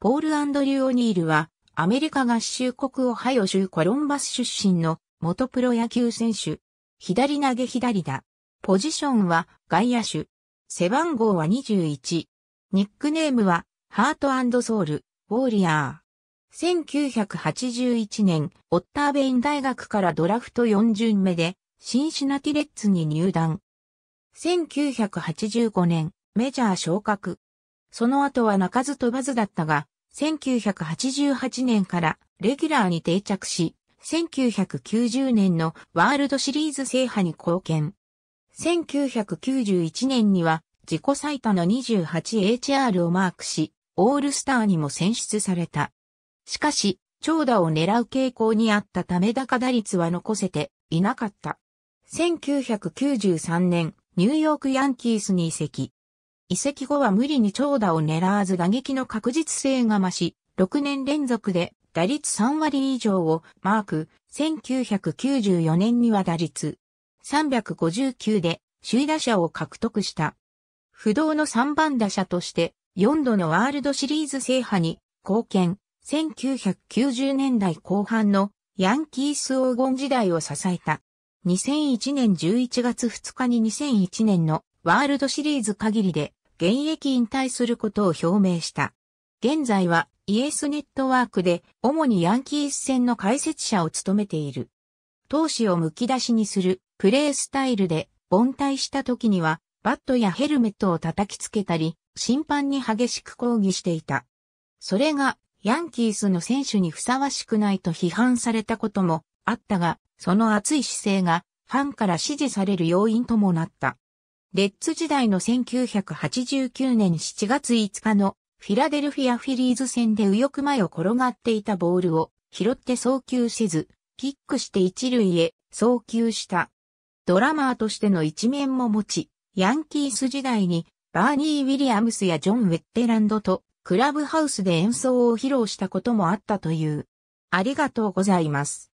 ポール・アンドリュー・オニールは、アメリカ合衆国オハイオ州コロンバス出身の元プロ野球選手。左投げ左打。ポジションは外野手。背番号は21。ニックネームはハートソウル、ウォーリアー。1981年、オッターベイン大学からドラフト4巡目で、シンシナティレッツに入団。1985年、メジャー昇格。その後は泣かず飛ばずだったが、1988年からレギュラーに定着し、1990年のワールドシリーズ制覇に貢献。1991年には自己最多の 28HR をマークし、オールスターにも選出された。しかし、長打を狙う傾向にあったため高打率は残せていなかった。1993年、ニューヨークヤンキースに移籍。移籍後は無理に長打を狙わず打撃の確実性が増し、6年連続で打率3割以上をマーク、1994年には打率359で首位打者を獲得した。不動の3番打者として4度のワールドシリーズ制覇に貢献、1990年代後半のヤンキース黄金時代を支えた。2001年11月2日に2001年のワールドシリーズ限りで現役引退することを表明した。現在はイエスネットワークで主にヤンキース戦の解説者を務めている。闘志をむき出しにするプレースタイルで凡退した時にはバットやヘルメットを叩きつけたり、審判に激しく抗議していた。それがヤンキースの選手にふさわしくないと批判されたこともあったが、その熱い姿勢がファンから支持される要因ともなった。レッツ時代の1989年7月5日のフィラデルフィアフィリーズ戦で右翼前を転がっていたボールを拾って送球せず、キックして一塁へ送球した。ドラマーとしての一面も持ち、ヤンキース時代にバーニー・ウィリアムスやジョン・ウェッテランドとクラブハウスで演奏を披露したこともあったという。ありがとうございます。